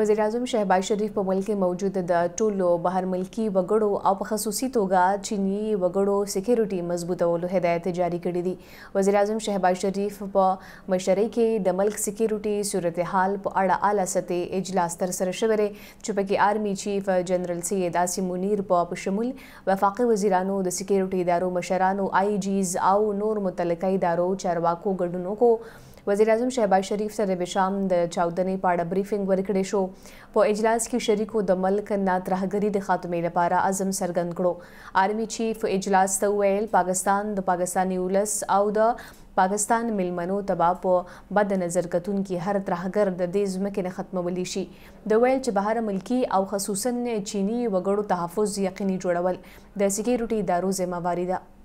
وزیر اعظم شهباز شریف په ملک کې موجود د ټولو بهر ملکی وګړو او په خصوصي توګه چینی وګړو سکیورټي مضبوطولو هدایت جاری کړی دی وزیر اعظم شهباز شریف په مشرۍ کې د ملک سکیورټي صورتحال په اړه اعلی سطح اجلاس تر سره شوی دی چې پکې آرمي چیف جنرال سید عاصم منیر په شمول وفاقي وزیرانو د سکیورټي ادارو مشرانو آی جیز او نور متعلقه ادارو چارواکو ګډونکو وزیر اعظم شهباز شریف سره به شام د 14 په اړه بریفینګ ورکړې شو په اجلاس کې شریکو د ملک ناترهګری د خاتمې لپاره عزم څرګند کړو آرمي چیف اجلاس ته ویل پاکستان د پاکستاني ولس او د پاکستان ملمنو تبا په بد نظر کتون کې هر ترهګر د دې ځمکې نه ختمولی شي د ویل چې بهر ملکی او خصوصا چینی وګړو تحفظ یقیني جوړول د سکیورټي ادارو ذمہ واری ده دا.